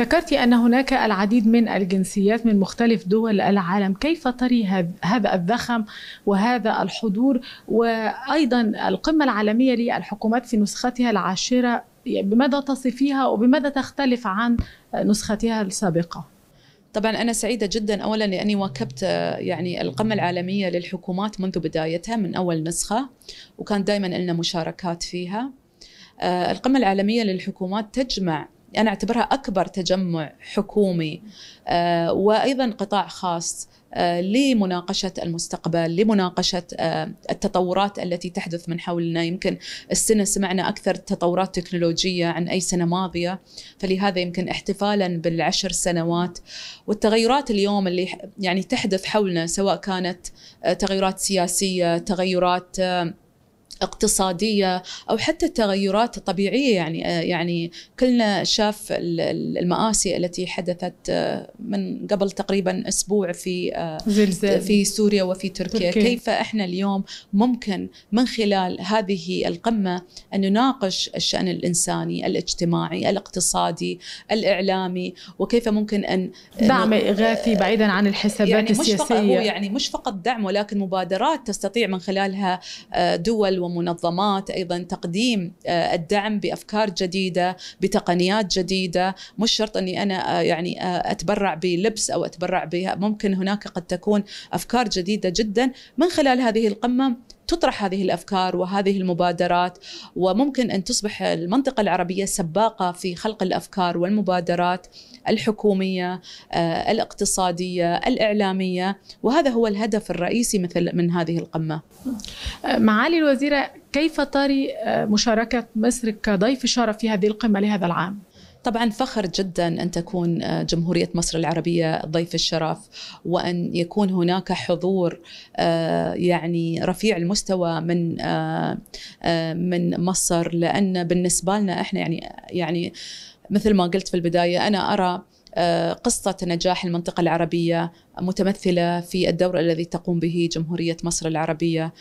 ذكرت أن هناك العديد من الجنسيات من مختلف دول العالم كيف تري هذا الذخم وهذا الحضور وأيضا القمة العالمية للحكومات في نسختها العاشرة بماذا تصفيها وبماذا تختلف عن نسختها السابقة؟ طبعا أنا سعيدة جدا أولا لأني واكبت يعني القمة العالمية للحكومات منذ بدايتها من أول نسخة وكان دائما لنا مشاركات فيها آه، القمة العالمية للحكومات تجمع انا اعتبرها اكبر تجمع حكومي آه، وايضا قطاع خاص آه، لمناقشة المستقبل لمناقشة آه، التطورات التي تحدث من حولنا يمكن السنة سمعنا أكثر تطورات تكنولوجية عن أي سنة ماضية فلهذا يمكن احتفالا بالعشر سنوات والتغيرات اليوم اللي يعني تحدث حولنا سواء كانت تغيرات سياسية تغيرات اقتصاديه او حتى التغيرات الطبيعيه يعني آه، يعني كلنا شاف المآسي التي حدثت آه، من قبل تقريبا اسبوع في آه، في سوريا وفي تركيا كيف احنا اليوم ممكن من خلال هذه القمه ان نناقش الشان الانساني الاجتماعي الاقتصادي الاعلامي وكيف ممكن ان دعم اغاثي بعيدا عن الحسابات يعني السياسيه مش فقط يعني مش فقط دعم ولكن مبادرات تستطيع من خلالها دول ومنظمات ايضا تقديم آه، الدعم بافكار جديده بتقنيات جديده مش شرط اني انا آه، يعني آه، اتبرع بلبس او اتبرع بها ممكن هناك قد تكون افكار جديده جدا من خلال هذه القمه تطرح هذه الافكار وهذه المبادرات وممكن ان تصبح المنطقه العربيه سباقه في خلق الافكار والمبادرات الحكوميه آه، الاقتصاديه الاعلاميه وهذا هو الهدف الرئيسي مثل من هذه القمه معالي الوزيره كيف تري آه، مشاركه مصر كضيف شرف في هذه القمه لهذا العام طبعا فخر جدا أن تكون آه، جمهورية مصر العربية ضيف الشرف وأن يكون هناك حضور آه، يعني رفيع المستوى من آه، من مصر لأن بالنسبة لنا احنا يعني يعني مثل ما قلت في البداية أنا أرى قصة نجاح المنطقة العربية متمثلة في الدور الذي تقوم به جمهورية مصر العربية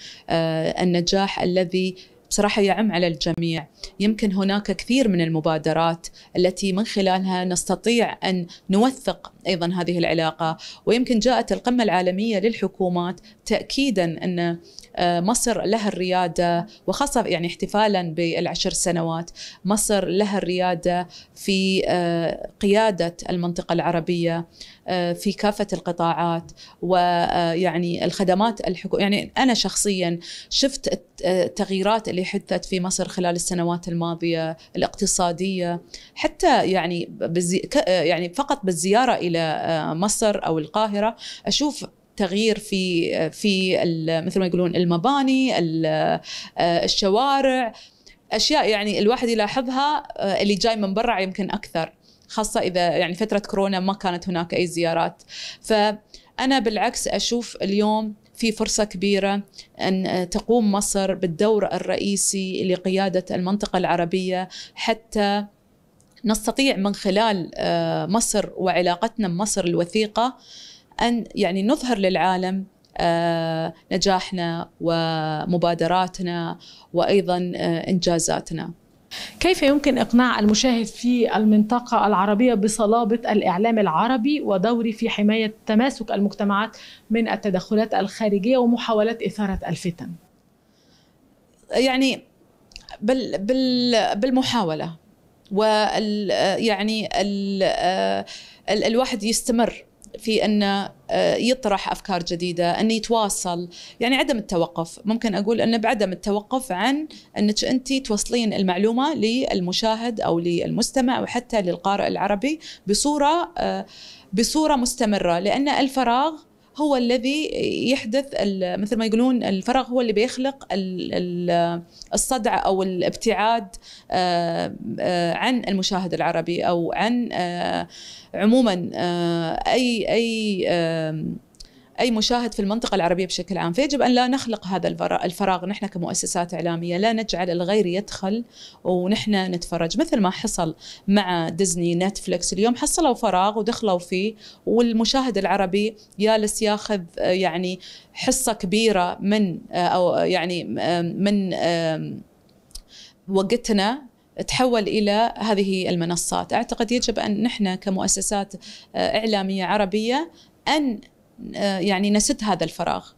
النجاح الذي بصراحة يعم على الجميع يمكن هناك كثير من المبادرات التي من خلالها نستطيع أن نوثق ايضا هذه العلاقه ويمكن جاءت القمه العالميه للحكومات تاكيدا ان آه، مصر لها الرياده وخاصه يعني احتفالا بالعشر سنوات مصر لها الرياده في آه، قياده المنطقه العربيه آه، في كافه القطاعات ويعني الخدمات الحكوميه يعني انا شخصيا شفت التغييرات اللي حدثت في مصر خلال السنوات الماضيه الاقتصاديه حتى يعني يعني فقط بالزياره الى آه، مصر او القاهره اشوف تغيير في آه، في مثل ما يقولون المباني آه، الشوارع اشياء يعني الواحد يلاحظها اللي جاي من برا يمكن اكثر خاصه اذا يعني فتره كورونا ما كانت هناك اي زيارات فانا بالعكس اشوف اليوم في فرصة كبيرة أن تقوم مصر بالدور الرئيسي لقيادة المنطقة العربية حتى نستطيع من خلال آه، مصر وعلاقتنا بمصر الوثيقه ان يعني نظهر للعالم آه، نجاحنا ومبادراتنا وايضا آه، انجازاتنا. كيف يمكن اقناع المشاهد في المنطقه العربيه بصلابه الاعلام العربي ودوري في حمايه تماسك المجتمعات من التدخلات الخارجيه ومحاولات اثاره الفتن؟ يعني بال بال بالمحاوله وال آه، يعني آه، ال الواحد يستمر في أن آه، يطرح أفكار جديدة أن يتواصل يعني عدم التوقف ممكن أقول أنه بعدم التوقف عن أنك أنت توصلين المعلومة للمشاهد أو للمستمع أو حتى للقارئ العربي بصورة بصورة مستمرة لأن الفراغ هو الذي يحدث مثل ما يقولون الفراغ هو اللي بيخلق الصدع او الابتعاد آه، آه، عن المشاهد العربي او عن آه، عموما اي اي اي مشاهد في المنطقه العربيه بشكل عام فيجب ان لا نخلق هذا الفراغ نحن كمؤسسات اعلاميه لا نجعل الغير يدخل ونحن نتفرج مثل ما حصل مع ديزني نتفلكس اليوم حصلوا فراغ ودخلوا فيه والمشاهد العربي جالس ياخذ يعني حصه كبيره من او يعني من وقتنا تحول الى هذه المنصات، اعتقد يجب ان نحن كمؤسسات اعلاميه عربيه ان آه، يعني نسد هذا الفراغ